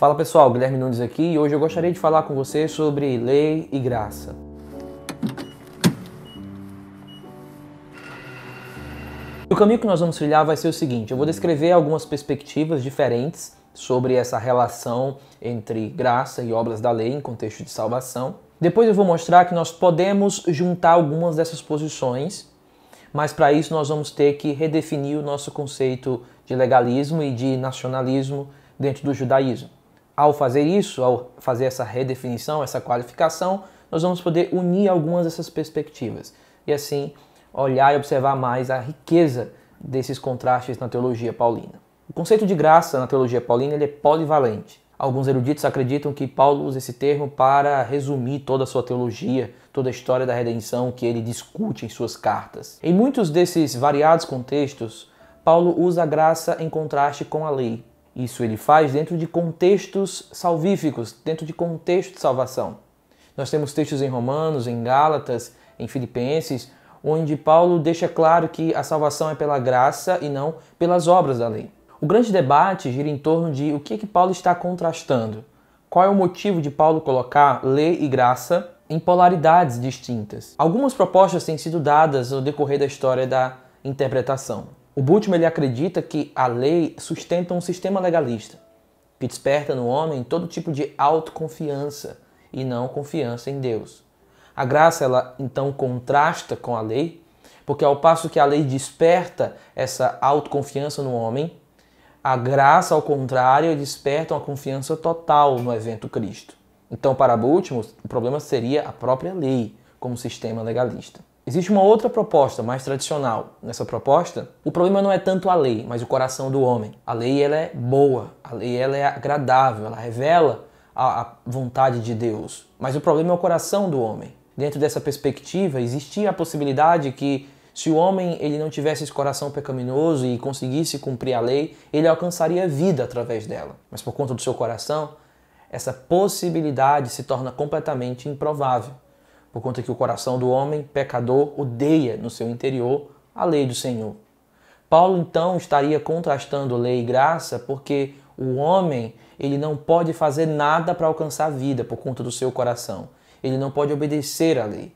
Fala pessoal, Guilherme Nunes aqui e hoje eu gostaria de falar com você sobre lei e graça. O caminho que nós vamos trilhar vai ser o seguinte: eu vou descrever algumas perspectivas diferentes sobre essa relação entre graça e obras da lei em contexto de salvação. Depois eu vou mostrar que nós podemos juntar algumas dessas posições, mas para isso nós vamos ter que redefinir o nosso conceito de legalismo e de nacionalismo dentro do judaísmo. Ao fazer isso, ao fazer essa redefinição, essa qualificação, nós vamos poder unir algumas dessas perspectivas e assim olhar e observar mais a riqueza desses contrastes na teologia paulina. O conceito de graça na teologia paulina ele é polivalente. Alguns eruditos acreditam que Paulo usa esse termo para resumir toda a sua teologia, toda a história da redenção que ele discute em suas cartas. Em muitos desses variados contextos, Paulo usa a graça em contraste com a lei, isso ele faz dentro de contextos salvíficos, dentro de contexto de salvação. Nós temos textos em Romanos, em Gálatas, em Filipenses, onde Paulo deixa claro que a salvação é pela graça e não pelas obras da lei. O grande debate gira em torno de o que, é que Paulo está contrastando. Qual é o motivo de Paulo colocar lei e graça em polaridades distintas? Algumas propostas têm sido dadas no decorrer da história da interpretação. O Bultmann ele acredita que a lei sustenta um sistema legalista, que desperta no homem todo tipo de autoconfiança e não confiança em Deus. A graça ela então contrasta com a lei, porque ao passo que a lei desperta essa autoconfiança no homem, a graça, ao contrário, desperta uma confiança total no evento Cristo. Então, para Bultmann, o problema seria a própria lei como sistema legalista. Existe uma outra proposta mais tradicional. Nessa proposta, o problema não é tanto a lei, mas o coração do homem. A lei ela é boa, a lei ela é agradável, ela revela a, a vontade de Deus. Mas o problema é o coração do homem. Dentro dessa perspectiva, existia a possibilidade que se o homem ele não tivesse esse coração pecaminoso e conseguisse cumprir a lei, ele alcançaria vida através dela. Mas por conta do seu coração, essa possibilidade se torna completamente improvável por conta que o coração do homem pecador odeia no seu interior a lei do Senhor. Paulo então estaria contrastando lei e graça porque o homem ele não pode fazer nada para alcançar a vida por conta do seu coração. Ele não pode obedecer à lei.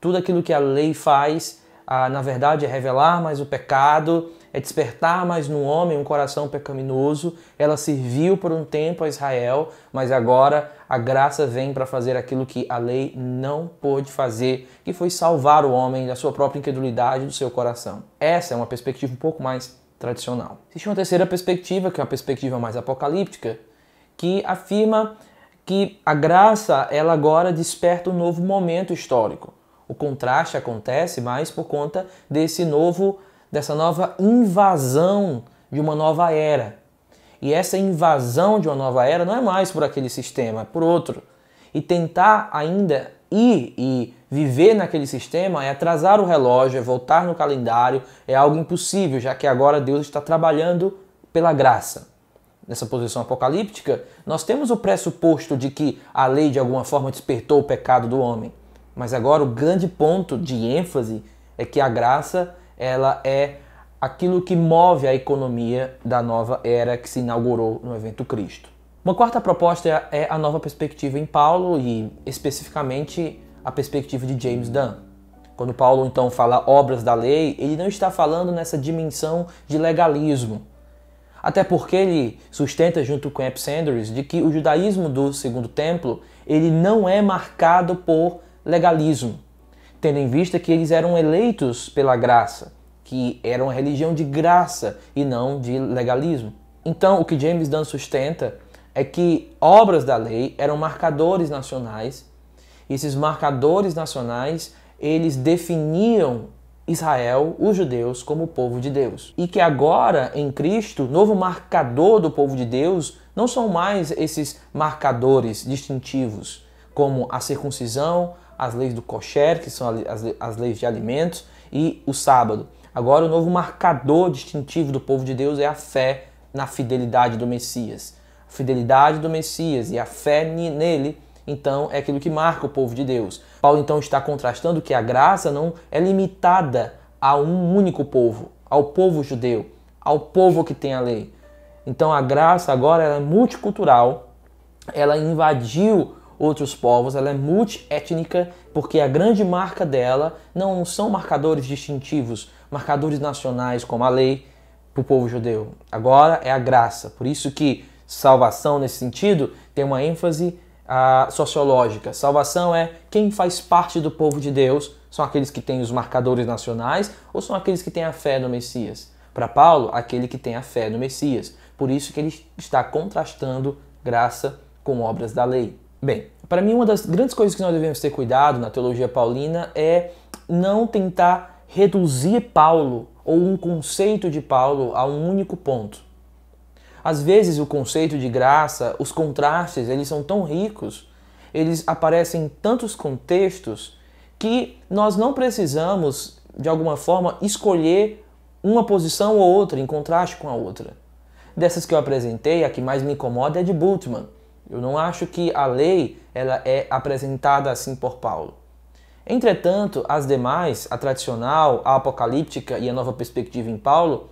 Tudo aquilo que a lei faz a, na verdade, é revelar mais o pecado, é despertar mais no homem um coração pecaminoso. Ela serviu por um tempo a Israel, mas agora a graça vem para fazer aquilo que a lei não pôde fazer, que foi salvar o homem da sua própria incredulidade do seu coração. Essa é uma perspectiva um pouco mais tradicional. Existe uma terceira perspectiva, que é uma perspectiva mais apocalíptica, que afirma que a graça ela agora desperta um novo momento histórico. O contraste acontece mais por conta desse novo, dessa nova invasão de uma nova era. E essa invasão de uma nova era não é mais por aquele sistema, é por outro. E tentar ainda ir e viver naquele sistema é atrasar o relógio, é voltar no calendário, é algo impossível, já que agora Deus está trabalhando pela graça. Nessa posição apocalíptica, nós temos o pressuposto de que a lei de alguma forma despertou o pecado do homem. Mas agora o grande ponto de ênfase é que a graça ela é aquilo que move a economia da nova era que se inaugurou no evento Cristo. Uma quarta proposta é a nova perspectiva em Paulo e especificamente a perspectiva de James Dunn. Quando Paulo então fala obras da lei, ele não está falando nessa dimensão de legalismo. Até porque ele sustenta junto com Epsanders de que o judaísmo do segundo templo, ele não é marcado por legalismo, tendo em vista que eles eram eleitos pela graça, que era uma religião de graça e não de legalismo. Então, o que James Dunn sustenta é que obras da lei eram marcadores nacionais. E esses marcadores nacionais, eles definiam Israel, os judeus, como o povo de Deus. E que agora, em Cristo, novo marcador do povo de Deus, não são mais esses marcadores distintivos, como a circuncisão, as leis do kosher, que são as, as leis de alimentos, e o sábado. Agora, o novo marcador distintivo do povo de Deus é a fé na fidelidade do Messias. A fidelidade do Messias e a fé nele, então, é aquilo que marca o povo de Deus. Paulo, então, está contrastando que a graça não é limitada a um único povo, ao povo judeu, ao povo que tem a lei. Então, a graça agora é multicultural, ela invadiu outros povos, ela é multiétnica porque a grande marca dela não são marcadores distintivos, marcadores nacionais como a lei para o povo judeu. Agora é a graça. Por isso que salvação nesse sentido tem uma ênfase ah, sociológica. Salvação é quem faz parte do povo de Deus, são aqueles que têm os marcadores nacionais ou são aqueles que têm a fé no Messias. Para Paulo, aquele que tem a fé no Messias. Por isso que ele está contrastando graça com obras da lei. Bem, para mim uma das grandes coisas que nós devemos ter cuidado na teologia paulina é não tentar reduzir Paulo ou um conceito de Paulo a um único ponto. Às vezes o conceito de graça, os contrastes, eles são tão ricos, eles aparecem em tantos contextos que nós não precisamos de alguma forma escolher uma posição ou outra em contraste com a outra. Dessas que eu apresentei, a que mais me incomoda é de Bultmann eu não acho que a lei ela é apresentada assim por Paulo. Entretanto, as demais, a tradicional, a apocalíptica e a nova perspectiva em Paulo,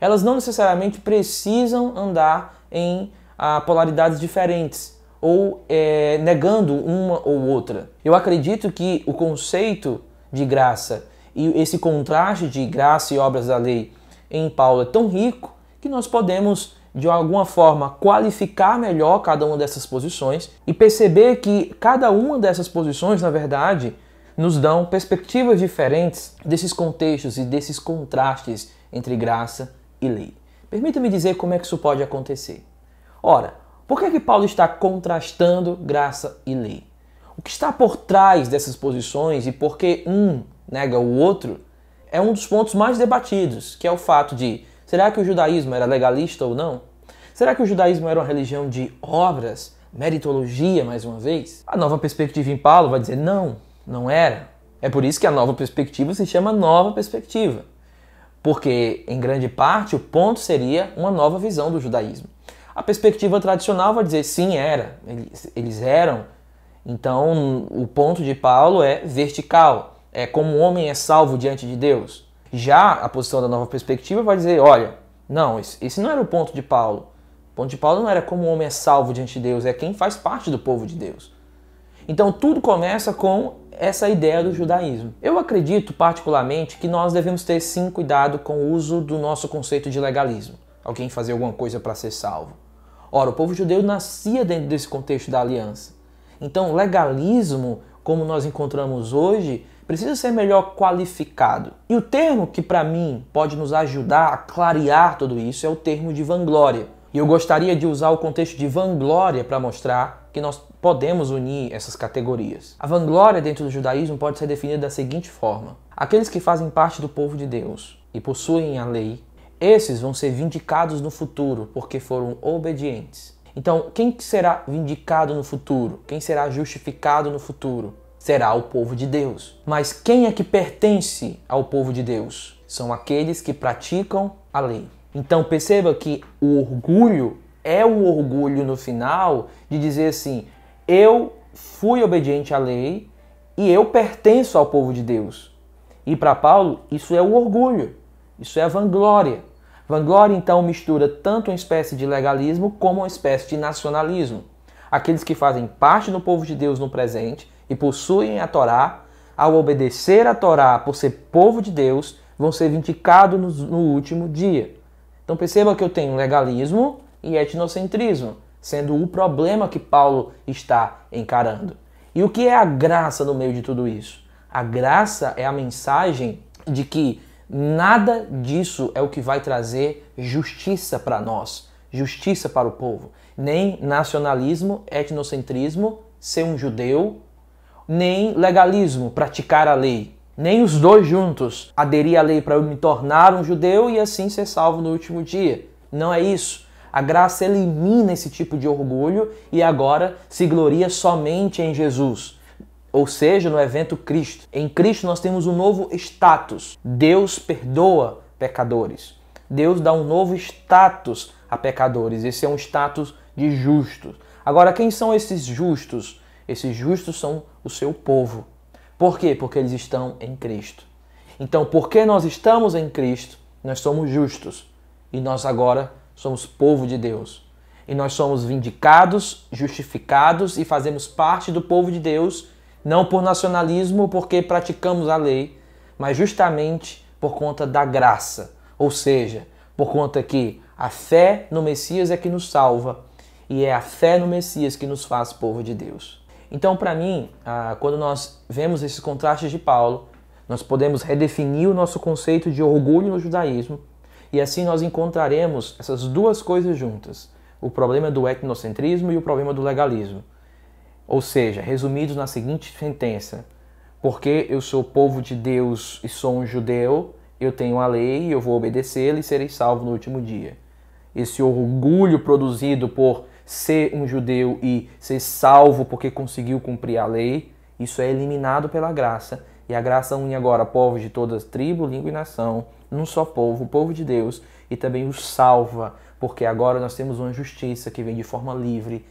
elas não necessariamente precisam andar em ah, polaridades diferentes ou é, negando uma ou outra. Eu acredito que o conceito de graça e esse contraste de graça e obras da lei em Paulo é tão rico que nós podemos de alguma forma qualificar melhor cada uma dessas posições e perceber que cada uma dessas posições, na verdade, nos dão perspectivas diferentes desses contextos e desses contrastes entre graça e lei. Permita-me dizer como é que isso pode acontecer. Ora, por que, é que Paulo está contrastando graça e lei? O que está por trás dessas posições e por que um nega o outro é um dos pontos mais debatidos, que é o fato de será que o judaísmo era legalista ou não? Será que o judaísmo era uma religião de obras, meritologia, mais uma vez? A nova perspectiva em Paulo vai dizer não, não era. É por isso que a nova perspectiva se chama nova perspectiva. Porque, em grande parte, o ponto seria uma nova visão do judaísmo. A perspectiva tradicional vai dizer sim, era, eles, eles eram. Então, o ponto de Paulo é vertical, é como o homem é salvo diante de Deus. Já a posição da nova perspectiva vai dizer: olha, não, esse não era o ponto de Paulo ponto de Paulo não era como o homem é salvo diante de Deus, é quem faz parte do povo de Deus. Então tudo começa com essa ideia do judaísmo. Eu acredito particularmente que nós devemos ter sim cuidado com o uso do nosso conceito de legalismo. Alguém fazer alguma coisa para ser salvo. Ora, o povo judeu nascia dentro desse contexto da aliança. Então, legalismo, como nós encontramos hoje, precisa ser melhor qualificado. E o termo que para mim pode nos ajudar a clarear tudo isso é o termo de vanglória. E eu gostaria de usar o contexto de vanglória para mostrar que nós podemos unir essas categorias. A vanglória dentro do judaísmo pode ser definida da seguinte forma: aqueles que fazem parte do povo de Deus e possuem a lei, esses vão ser vindicados no futuro porque foram obedientes. Então, quem será vindicado no futuro? Quem será justificado no futuro? Será o povo de Deus. Mas quem é que pertence ao povo de Deus? São aqueles que praticam a lei. Então perceba que o orgulho é o orgulho no final de dizer assim: eu fui obediente à lei e eu pertenço ao povo de Deus. E para Paulo, isso é o orgulho, isso é a vanglória. Vanglória então mistura tanto uma espécie de legalismo como uma espécie de nacionalismo. Aqueles que fazem parte do povo de Deus no presente e possuem a Torá, ao obedecer a Torá por ser povo de Deus, vão ser vindicados no último dia. Então perceba que eu tenho legalismo e etnocentrismo, sendo o problema que Paulo está encarando. E o que é a graça no meio de tudo isso? A graça é a mensagem de que nada disso é o que vai trazer justiça para nós, justiça para o povo. Nem nacionalismo, etnocentrismo, ser um judeu, nem legalismo, praticar a lei nem os dois juntos. Aderir à lei para eu me tornar um judeu e assim ser salvo no último dia. Não é isso. A graça elimina esse tipo de orgulho e agora se gloria somente em Jesus. Ou seja, no evento Cristo. Em Cristo nós temos um novo status. Deus perdoa pecadores. Deus dá um novo status a pecadores. Esse é um status de justos. Agora, quem são esses justos? Esses justos são o seu povo, por quê? Porque eles estão em Cristo. Então, porque nós estamos em Cristo, nós somos justos e nós agora somos povo de Deus. E nós somos vindicados, justificados e fazemos parte do povo de Deus, não por nacionalismo, porque praticamos a lei, mas justamente por conta da graça. Ou seja, por conta que a fé no Messias é que nos salva e é a fé no Messias que nos faz povo de Deus. Então, para mim, ah, quando nós vemos esses contrastes de Paulo, nós podemos redefinir o nosso conceito de orgulho no judaísmo e assim nós encontraremos essas duas coisas juntas: o problema do etnocentrismo e o problema do legalismo. Ou seja, resumidos na seguinte sentença: porque eu sou povo de Deus e sou um judeu, eu tenho a lei, e eu vou obedecê-la e serei salvo no último dia. Esse orgulho produzido por ser um judeu e ser salvo porque conseguiu cumprir a lei, isso é eliminado pela graça. E a graça une agora povos de todas tribo, língua e nação, num só povo, o povo de Deus, e também os salva, porque agora nós temos uma justiça que vem de forma livre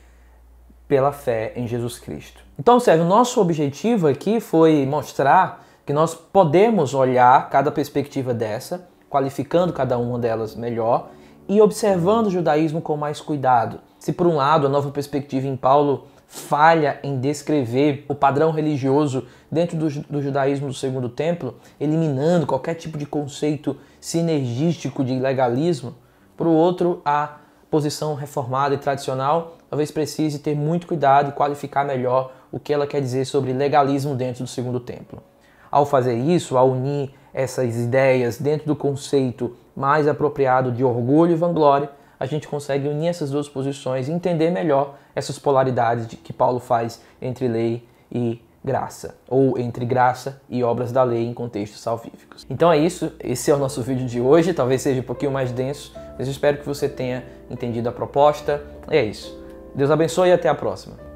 pela fé em Jesus Cristo. Então, Sérgio, nosso objetivo aqui foi mostrar que nós podemos olhar cada perspectiva dessa, qualificando cada uma delas melhor e observando o judaísmo com mais cuidado. Se, por um lado, a nova perspectiva em Paulo falha em descrever o padrão religioso dentro do, do, judaísmo do Segundo Templo, eliminando qualquer tipo de conceito sinergístico de legalismo, por outro, a posição reformada e tradicional talvez precise ter muito cuidado e qualificar melhor o que ela quer dizer sobre legalismo dentro do Segundo Templo. Ao fazer isso, ao unir essas ideias dentro do conceito mais apropriado de orgulho e vanglória, a gente consegue unir essas duas posições e entender melhor essas polaridades que Paulo faz entre lei e graça, ou entre graça e obras da lei em contextos salvíficos. Então é isso, esse é o nosso vídeo de hoje, talvez seja um pouquinho mais denso, mas espero que você tenha entendido a proposta. E é isso. Deus abençoe e até a próxima.